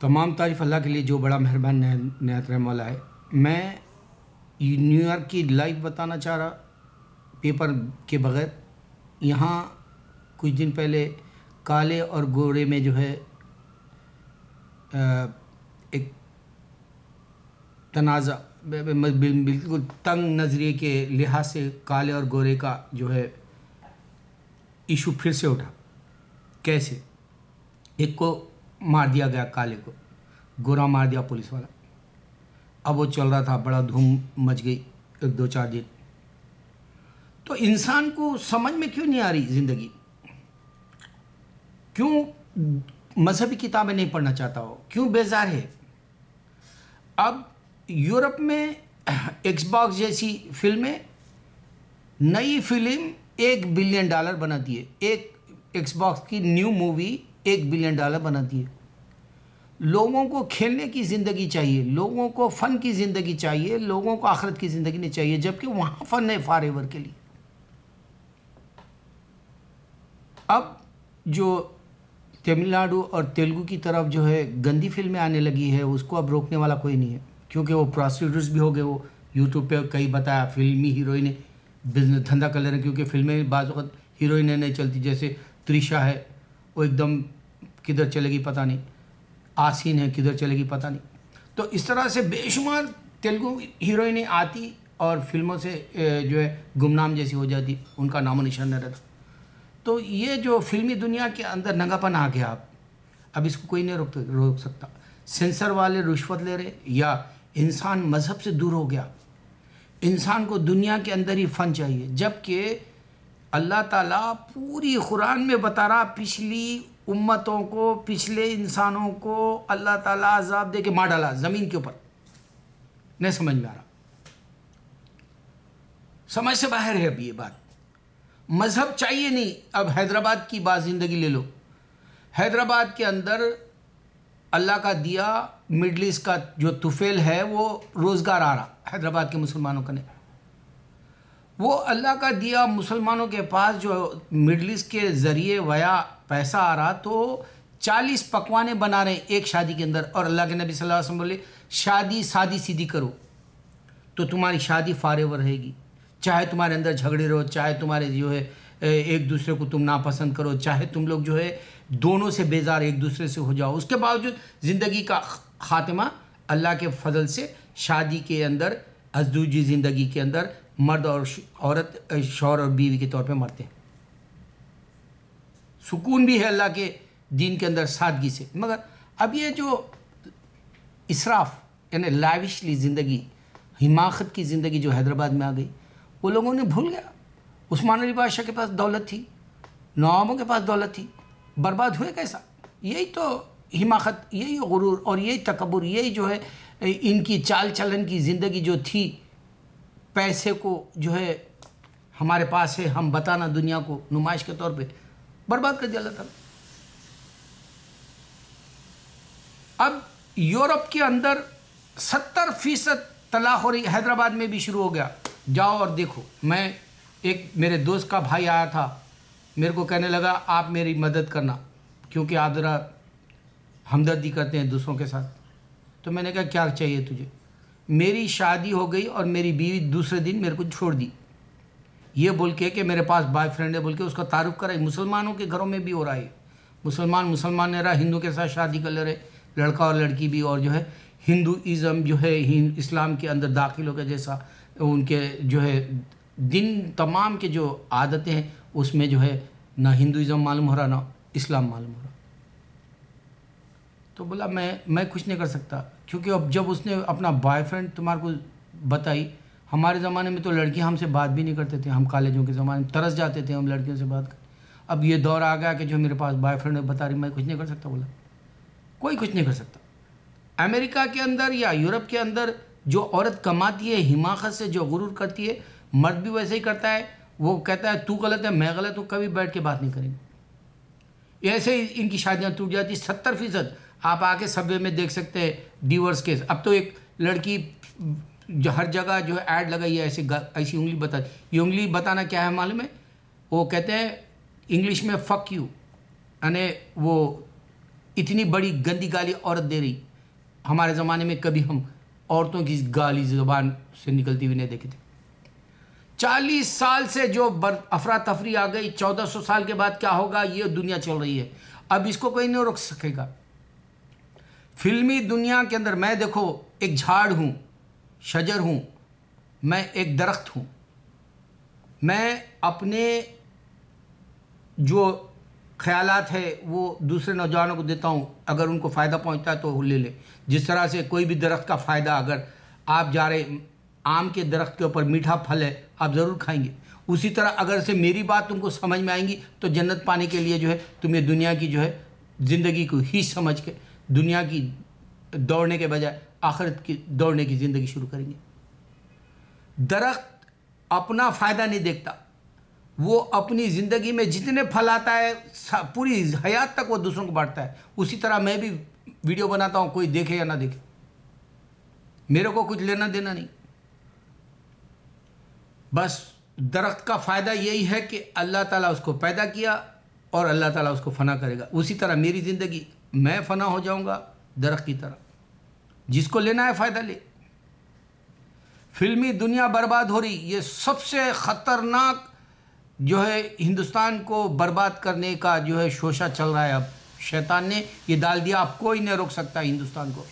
तमाम तारीफ अल्लाह के लिए जो बड़ा मेहरबान रहम वाला है मैं न्यूयॉर्क की लाइफ बताना चाह रहा पेपर के बगैर यहाँ कुछ दिन पहले काले और गोरे में जो है एक तनाज़ा बिल्कुल तंग नज़रिए के लिहाज से काले और गोरे का जो है इशू फिर से उठा कैसे एक को मार दिया गया काले को गोरा मार दिया पुलिस वाला अब वो चल रहा था बड़ा धूम मच गई एक दो चार दिन तो इंसान को समझ में क्यों नहीं आ रही ज़िंदगी क्यों मजहबी किताबें नहीं पढ़ना चाहता हो क्यों बेजार है अब यूरोप में एक्सबॉक्स जैसी फिल्में नई फिल्म एक बिलियन डॉलर बना है एक एक्सबॉक्स की न्यू मूवी एक बिलियन डॉलर बना दिए लोगों को खेलने की ज़िंदगी चाहिए लोगों को फ़न की ज़िंदगी चाहिए लोगों को आखरत की ज़िंदगी नहीं चाहिए जबकि वहाँ फ़न है फार एवर के लिए अब जो तमिलनाडु और तेलुगु की तरफ जो है गंदी फिल्में आने लगी है उसको अब रोकने वाला कोई नहीं है क्योंकि वो प्रोस्टिट्यूट्स भी हो गए वो यूट्यूब पे कई बताया फिल्मी हीरोइने बिजनेस धंधा कर ले रहे हैं क्योंकि फिल्में बाज़त हीरोइने नहीं चलती जैसे त्रिशा है वो एकदम किधर चलेगी पता नहीं आसीन है किधर चलेगी पता नहीं तो इस तरह से बेशुमार तेलुगु हीरोइनें आती और फिल्मों से जो है गुमनाम जैसी हो जाती उनका नामो निशान नहीं रहता तो ये जो फिल्मी दुनिया के अंदर नंगापन आ गया आप अब इसको कोई नहीं रोक रोक सकता सेंसर वाले रिश्वत ले रहे या इंसान मज़हब से दूर हो गया इंसान को दुनिया के अंदर ही फन चाहिए जबकि अल्लाह ताला पूरी कुरान में बता रहा पिछली उम्मतों को पिछले इंसानों को अल्लाह ताला अजाब दे के मार डाला ज़मीन के ऊपर नहीं समझ में आ रहा समझ से बाहर है अब ये बात मज़हब चाहिए नहीं अब हैदराबाद की बात ज़िंदगी ले लो हैदराबाद के अंदर अल्लाह का दिया मिडल ईस्ट का जो तुफेल है वो रोज़गार आ रहा हैदराबाद के मुसलमानों का नहीं वो अल्लाह का दिया मुसलमानों के पास जो मिडल ईस्ट के ज़रिए वया पैसा आ रहा तो चालीस पकवाने बना रहे हैं एक शादी के अंदर और अल्लाह के नबी वसल्लम बोले शादी सादी सीधी करो तो तुम्हारी शादी फारेवर रहेगी चाहे तुम्हारे अंदर झगड़े रहो चाहे तुम्हारे जो है एक दूसरे को तुम नापसंद करो चाहे तुम लोग जो है दोनों से बेजार एक दूसरे से हो जाओ उसके बावजूद ज़िंदगी का खात्मा अल्लाह के फजल से शादी के अंदर अजदूजी ज़िंदगी के अंदर मर्द और औरत शौर और बीवी के तौर पे मरते हैं सुकून भी है अल्लाह के दीन के अंदर सादगी से मगर अब ये जो इसराफ यानी लाविशली ज़िंदगी हिमाकत की ज़िंदगी जो हैदराबाद में आ गई वो लोगों ने भूल गया उस्मान अली बादशाह के पास दौलत थी नवाबों के पास दौलत थी बर्बाद हुए कैसा यही तो हिमाकत यही गुरूर और यही तकबर यही जो है इनकी चाल चलन की ज़िंदगी जो थी पैसे को जो है हमारे पास है हम बताना दुनिया को नुमाइश के तौर पे बर्बाद कर दिया अल्लाह ताला अब यूरोप के अंदर सत्तर फीसद तलाक हो रही हैदराबाद में भी शुरू हो गया जाओ और देखो मैं एक मेरे दोस्त का भाई आया था मेरे को कहने लगा आप मेरी मदद करना क्योंकि आदरा हमदर्दी करते हैं दूसरों के साथ तो मैंने कहा क्या चाहिए तुझे मेरी शादी हो गई और मेरी बीवी दूसरे दिन मेरे को छोड़ दी ये बोल के कि मेरे पास बॉयफ्रेंड है बोल के उसका तारुफ कराई मुसलमानों के घरों में भी हो रहा है मुसलमान मुसलमान ने रहा हिंदू के साथ शादी कर ले रहे लड़का और लड़की भी और जो है हिंदूज़म जो है इस्लाम के अंदर दाखिल हो गया जैसा उनके जो है दिन तमाम के जो आदतें हैं उसमें जो है ना हिंदुज़म मालूम हो रहा ना इस्लाम मालूम हो रहा तो बोला मैं मैं कुछ नहीं कर सकता क्योंकि अब जब उसने अपना बॉयफ्रेंड तुम्हारे को बताई हमारे ज़माने में तो लड़की हमसे बात भी नहीं करते थे हम कॉलेजों के ज़माने में तरस जाते थे हम लड़कियों से बात कर अब ये दौर आ गया कि जो मेरे पास बॉयफ्रेंड है बता रही मैं कुछ नहीं कर सकता बोला कोई कुछ नहीं कर सकता अमेरिका के अंदर या यूरोप के अंदर जो औरत कमाती है हिमाकत से जो गुरूर करती है मर्द भी वैसे ही करता है वो कहता है तू गलत है मैं गलत हूँ कभी बैठ के बात नहीं करेंगे ऐसे ही इनकी शादियाँ टूट जाती सत्तर फीसद आप आके सबवे में देख सकते हैं डीवर्स केस अब तो एक लड़की जो हर जगह जो है ऐड लगाई है ऐसी ऐसी उंगली बता ये उंगली बताना क्या है मालूम है वो कहते हैं इंग्लिश में फक यू यानी वो इतनी बड़ी गंदी गाली औरत दे रही हमारे ज़माने में कभी हम औरतों की गाली ज़बान से निकलती हुई नहीं देखे थे चालीस साल से जो अफरा तफरी आ गई चौदह सौ साल के बाद क्या होगा ये दुनिया चल रही है अब इसको कोई नहीं रोक सकेगा फिल्मी दुनिया के अंदर मैं देखो एक झाड़ हूँ शजर हूँ मैं एक दरख्त हूँ मैं अपने जो ख्याल है वो दूसरे नौजवानों को देता हूँ अगर उनको फ़ायदा पहुँचता है तो वो ले ले जिस तरह से कोई भी दरख्त का फ़ायदा अगर आप जा रहे आम के दरख्त के ऊपर मीठा फल है आप ज़रूर खाएंगे उसी तरह अगर से मेरी बात तुमको समझ में आएंगी तो जन्नत पाने के लिए जो है तुम्हें दुनिया की जो है ज़िंदगी को ही समझ के दुनिया की दौड़ने के बजाय आखिरत की दौड़ने की ज़िंदगी शुरू करेंगे दरख्त अपना फ़ायदा नहीं देखता वो अपनी ज़िंदगी में जितने फल आता है पूरी हयात तक वो दूसरों को बांटता है उसी तरह मैं भी वीडियो बनाता हूँ कोई देखे या ना देखे मेरे को कुछ लेना देना नहीं बस दरख्त का फ़ायदा यही है कि अल्लाह ताला उसको पैदा किया और अल्लाह ताला उसको फना करेगा उसी तरह मेरी ज़िंदगी मैं फना हो जाऊंगा दरख की तरह जिसको लेना है फ़ायदा ले फिल्मी दुनिया बर्बाद हो रही ये सबसे ख़तरनाक जो है हिंदुस्तान को बर्बाद करने का जो है शोशा चल रहा है अब शैतान ने ये डाल दिया अब कोई नहीं रोक सकता हिंदुस्तान को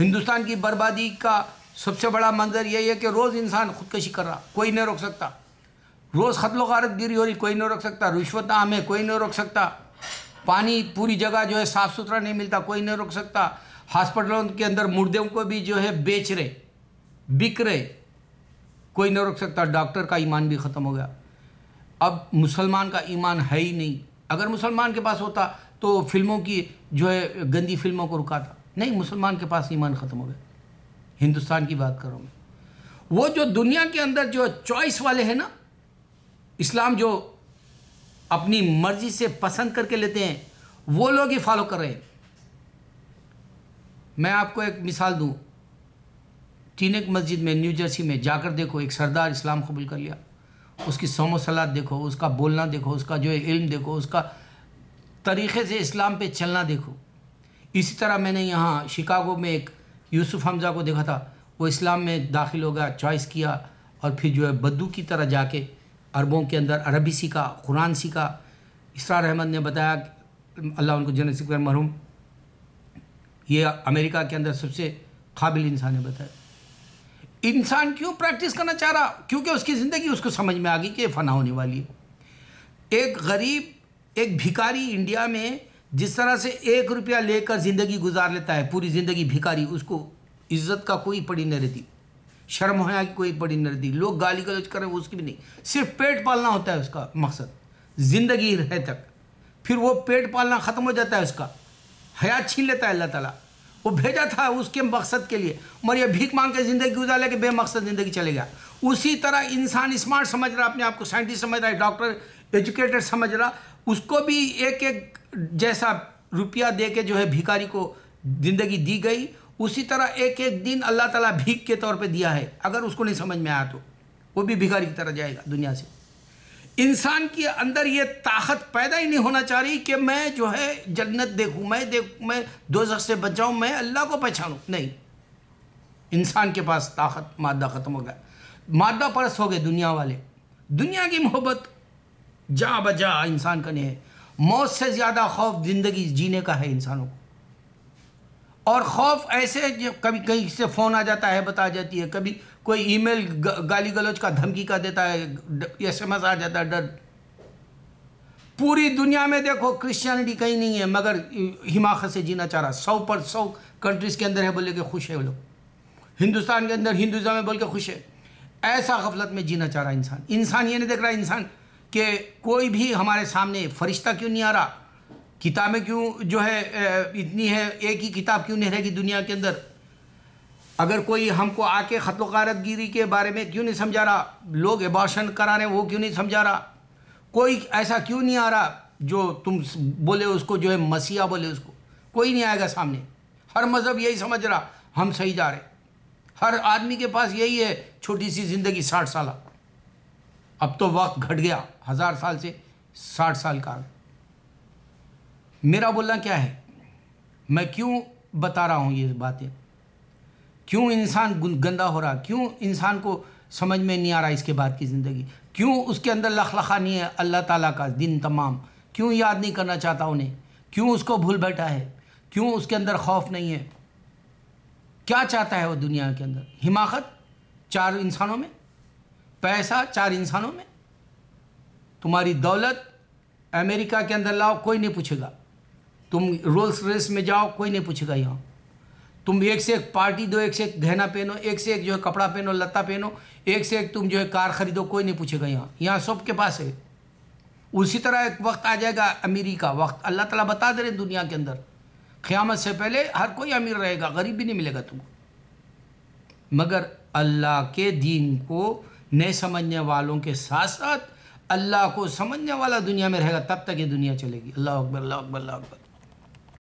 हिंदुस्तान की बर्बादी का सबसे बड़ा मंजर यही है कि रोज़ इंसान खुदकशी कर रहा कोई नहीं रोक सकता रोज़ खतलो गारत गिरी हो रही कोई नहीं रोक सकता रिश्वत आम है कोई नहीं रोक सकता पानी पूरी जगह जो है साफ़ सुथरा नहीं मिलता कोई नहीं रोक सकता हॉस्पिटलों के अंदर मुर्दों को भी जो है बेच रहे बिक रहे कोई नहीं रोक सकता डॉक्टर का ईमान भी ख़त्म हो गया अब मुसलमान का ईमान है ही नहीं अगर मुसलमान के पास होता तो फिल्मों की जो है गंदी फिल्मों को रुकाता नहीं मुसलमान के पास ईमान ख़त्म हो गया हिंदुस्तान की बात करूँ मैं वो जो दुनिया के अंदर जो चॉइस वाले हैं ना इस्लाम जो अपनी मर्जी से पसंद करके लेते हैं वो लोग ही फॉलो कर रहे हैं मैं आपको एक मिसाल दूं एक मस्जिद में न्यू जर्सी में जाकर देखो एक सरदार इस्लाम कबूल कर लिया उसकी सोमो सलाद देखो उसका बोलना देखो उसका जो इल्म देखो उसका तरीक़े से इस्लाम पे चलना देखो इसी तरह मैंने यहाँ शिकागो में एक यूसुफ हमजा को देखा था वो इस्लाम में दाखिल हो गया चॉइस किया और फिर जो है बद्दू की तरह जाके अरबों के अंदर अरबी सीखा कुरान सीखा इसरार अहमद ने बताया अल्लाह उनको जन सिक्र मरहूम ये अमेरिका के अंदर सबसे काबिल इंसान ने बताया इंसान क्यों प्रैक्टिस करना चाह रहा क्योंकि उसकी ज़िंदगी उसको समझ में आ गई कि फना होने वाली है एक गरीब एक भिकारी इंडिया में जिस तरह से एक रुपया लेकर ज़िंदगी गुजार लेता है पूरी ज़िंदगी भिकारी उसको इज्जत का कोई पड़ी नहीं रहती शर्म होया कि कोई बड़ी नर्दी लोग गाली गलोच कर रहे हैं उसकी भी नहीं सिर्फ पेट पालना होता है उसका मकसद ज़िंदगी है तक फिर वो पेट पालना ख़त्म हो जाता है उसका हयात छीन लेता है अल्लाह ताला वो भेजा था उसके मकसद के लिए मगर ये भीख मांग के ज़िंदगी गुजार लेके बेमकसद ज़िंदगी चले गया उसी तरह इंसान स्मार्ट समझ रहा अपने आप को साइंटिस्ट समझ रहा है डॉक्टर एजुकेटेड समझ रहा उसको भी एक एक जैसा रुपया दे के जो है भिखारी को ज़िंदगी दी गई उसी तरह एक एक दिन अल्लाह ताला भीख के तौर पे दिया है अगर उसको नहीं समझ में आया तो वो भी भिखारी की तरह जाएगा दुनिया से इंसान के अंदर ये ताकत पैदा ही नहीं होना चाह रही कि मैं जो है जन्नत देखूँ मैं देखूँ मैं दो से बचाऊँ मैं अल्लाह को पहचानूँ नहीं इंसान के पास ताकत मादा ख़त्म हो गया मादा परस हो गए दुनिया वाले दुनिया की मोहब्बत जा बजा इंसान का नहीं है मौत से ज़्यादा खौफ ज़िंदगी जीने का है इंसानों को और खौफ ऐसे कभी कहीं से फ़ोन आ जाता है बता जाती है कभी कोई ईमेल गाली गलौज का धमकी का देता है एस एम एस आ जाता है डर पूरी दुनिया में देखो क्रिश्चियनिटी कहीं नहीं है मगर हिमाखत से जीना चाह रहा सौ पर सौ कंट्रीज़ के अंदर है बोले के खुश है वो लोग हिंदुस्तान के अंदर हिंदुज़म में बोल के खुश है ऐसा गफलत में जीना चाह रहा इंसान इंसान ये नहीं देख रहा इंसान कि कोई भी हमारे सामने फरिश्ता क्यों नहीं आ रहा किताबें क्यों जो है इतनी है एक ही किताब क्यों नहीं रहेगी दुनिया के अंदर अगर कोई हमको आके खत्ल गारतगिरी के बारे में क्यों नहीं समझा रहा लोग एबार्शन करा रहे हैं वो क्यों नहीं समझा रहा कोई ऐसा क्यों नहीं आ रहा जो तुम बोले उसको जो है मसीहा बोले उसको कोई नहीं आएगा सामने हर मज़हब यही समझ रहा हम सही जा रहे हर आदमी के पास यही है छोटी सी ज़िंदगी साठ साल अब तो वक्त घट गया हज़ार साल से साठ साल का मेरा बोलना क्या है मैं क्यों बता रहा हूँ ये बातें क्यों इंसान गंदा हो रहा क्यों इंसान को समझ में नहीं आ रहा इसके बाद की ज़िंदगी क्यों उसके अंदर लखलखा नहीं है अल्लाह ताला का दिन तमाम क्यों याद नहीं करना चाहता उन्हें क्यों उसको भूल बैठा है क्यों उसके अंदर खौफ नहीं है क्या चाहता है वो दुनिया के अंदर हिमाकत चार इंसानों में पैसा चार इंसानों में तुम्हारी दौलत अमेरिका के अंदर लाओ कोई नहीं पूछेगा तुम रोल्स रेस में जाओ कोई नहीं पूछेगा यहाँ तुम एक से एक पार्टी दो एक से एक गहना पहनो एक से एक जो है कपड़ा पहनो लत्ता पहनो एक से एक तुम जो है कार खरीदो कोई नहीं पूछेगा यहाँ यहाँ सब के पास है उसी तरह एक वक्त आ जाएगा अमीरी का वक्त अल्लाह ताला बता दे रहे दुनिया के अंदर क़्यामत से पहले हर कोई अमीर रहेगा गरीब भी नहीं मिलेगा तुमको मगर अल्लाह के दीन को नहीं समझने वालों के साथ साथ अल्लाह को समझने वाला दुनिया में रहेगा तब तक ये दुनिया चलेगी अल्लाह अकबर अल्लाह अकबर अल्लाह अकबर